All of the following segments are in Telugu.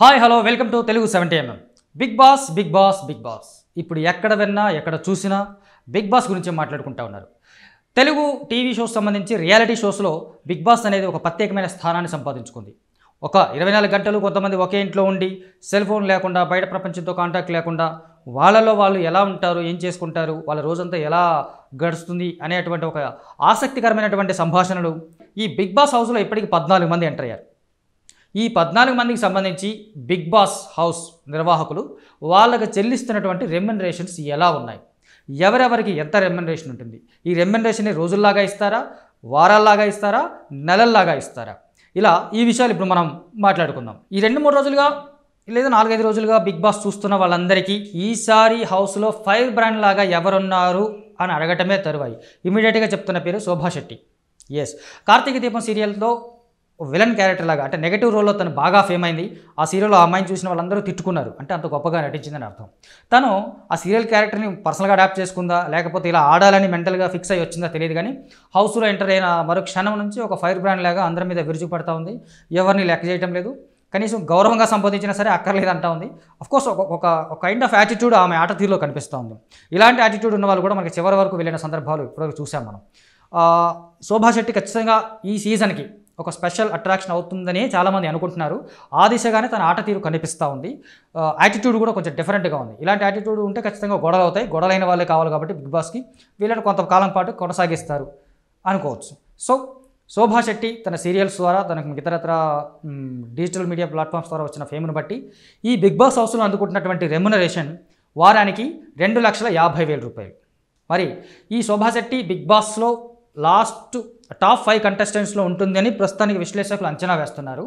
hi hello welcome to Telugu seventy MM Bigg Boss Bigg Boss Bigg Boss ఇప్పుడు ఎక్కడ విన్నా ఎక్కడ చూసినా బిగ్ బాస్ గురించి మాట్లాడుకుంటా ఉన్నారు తెలుగు టీవీ షోస్ సంబంధించి రియాలిటీ షోస్లో బిగ్ బాస్ అనేది ఒక ప్రత్యేకమైన స్థానాన్ని సంపాదించుకుంది ఒక ఇరవై నాలుగు గంటలు కొంతమంది ఒకే ఇంట్లో ఉండి సెల్ ఫోన్ లేకుండా బయట ప్రపంచంతో కాంటాక్ట్ లేకుండా వాళ్ళలో వాళ్ళు ఎలా ఉంటారు ఏం చేసుకుంటారు వాళ్ళ రోజంతా ఎలా గడుస్తుంది అనేటువంటి ఒక ఆసక్తికరమైనటువంటి సంభాషణలు ఈ బిగ్ బాస్ హౌస్లో ఇప్పటికీ పద్నాలుగు మంది ఎంటర్ అయ్యారు ఈ పద్నాలుగు మందికి సంబంధించి బిగ్ బాస్ హౌస్ నిర్వాహకులు వాళ్ళకు చెల్లిస్తున్నటువంటి రెమ్యునరేషన్స్ ఎలా ఉన్నాయి ఎవరెవరికి ఎంత రెమ్యునరేషన్ ఉంటుంది ఈ రెమ్యునరేషన్ని రోజుల్లాగా ఇస్తారా వారాల్లాగా ఇస్తారా నెలల్లాగా ఇస్తారా ఇలా ఈ విషయాలు ఇప్పుడు మనం మాట్లాడుకుందాం ఈ రెండు మూడు రోజులుగా లేదా నాలుగైదు రోజులుగా బిగ్ బాస్ చూస్తున్న వాళ్ళందరికీ ఈసారి హౌస్లో ఫైర్ బ్రాండ్ లాగా ఎవరున్నారు అని అడగటమే తరువాయి ఇమీడియట్గా చెప్తున్న పేరు శోభా శెట్టి ఎస్ కార్తీక దీపం సీరియల్తో విలన్ క్యారెక్టర్ లాగా అంటే నెగిటివ్ రోల్లో తను బాగా ఫేమ్ అయింది ఆ సీరియల్లో ఆ అమ్మాయిని చూసిన వాళ్ళందరూ తిట్టుకున్నారు అంటే అంత గొప్పగా నటించిందని అర్థం తను ఆ సీరియల్ క్యారెక్టర్ని పర్సనల్గా అడాప్ట్ చేసుకుందా లేకపోతే ఇలా ఆడాలని మెంటల్గా ఫిక్స్ అయ్యి వచ్చిందా తెలియదు కానీ హౌస్లో ఎంటర్ అయిన మరో క్షణం నుంచి ఒక ఫైర్ బ్రాండ్ లాగా అందరి మీద విరుచుపడతా ఉంది ఎవరిని లెక్క చేయటం లేదు కనీసం గౌరవంగా సంబోధించినా సరే అక్కర్లేదు అంటా ఉంది అఫ్కోర్స్ ఒక ఒక కైండ్ ఆఫ్ యాటిట్యూడ్ ఆమె ఆట తీరులో కనిపిస్తూ ఉంది ఇలాంటి యాటిట్యూడ్ ఉన్న వాళ్ళు కూడా మనకి చివరి వరకు వెళ్ళిన సందర్భాలు ఇప్పటివరకు చూసాం మనం శోభా శెట్టి ఖచ్చితంగా ఈ సీజన్కి ఒక స్పెషల్ అట్రాక్షన్ అవుతుందని చాలామంది అనుకుంటున్నారు ఆ దిశగానే తన ఆట తీరు కనిపిస్తూ ఉంది యాటిట్యూడ్ కూడా కొంచెం డిఫరెంట్గా ఉంది ఇలాంటి యాటిట్యూడ్ ఉంటే ఖచ్చితంగా గొడవలు అవుతాయి గొడవలైన వాళ్ళే కావాలి కాబట్టి బిగ్ బాస్కి వీళ్ళని కొంతకాలం పాటు కొనసాగిస్తారు అనుకోవచ్చు సో శోభా శెట్టి తన సీరియల్స్ ద్వారా తనకు ఇతరత్ర డిజిటల్ మీడియా ప్లాట్ఫామ్స్ ద్వారా వచ్చిన ఫేమ్ను బట్టి ఈ బిగ్ బాస్ హౌస్లో అందుకుంటున్నటువంటి రెమ్యునరేషన్ వారానికి రెండు లక్షల యాభై వేల రూపాయలు మరి ఈ శోభా శెట్టి బిగ్ బాస్లో లాస్ట్ టాప్ ఫైవ్ కంటెస్టెంట్స్లో ఉంటుందని ప్రస్తుతానికి విశ్లేషకులు అంచనా వేస్తున్నారు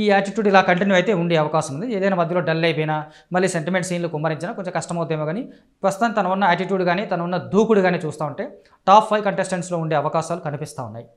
ఈ యాటిట్యూడ్ ఇలా కంటిన్యూ అయితే ఉండే అవకాశం ఉంది ఏదైనా మధ్యలో డల్ అయిపోయినా మళ్ళీ సెంటిమెంట్ సీన్లు కుమ్మరించినా కొంచెం కష్టమవుతాయేమో కానీ ప్రస్తుతం తన ఉన్న యాటిట్యూడ్ కానీ తన ఉన్న దూకుడు కానీ చూస్తూ ఉంటే టాప్ ఫైవ్ కంటెస్టెంట్స్లో ఉండే అవకాశాలు కనిపిస్తూ ఉన్నాయి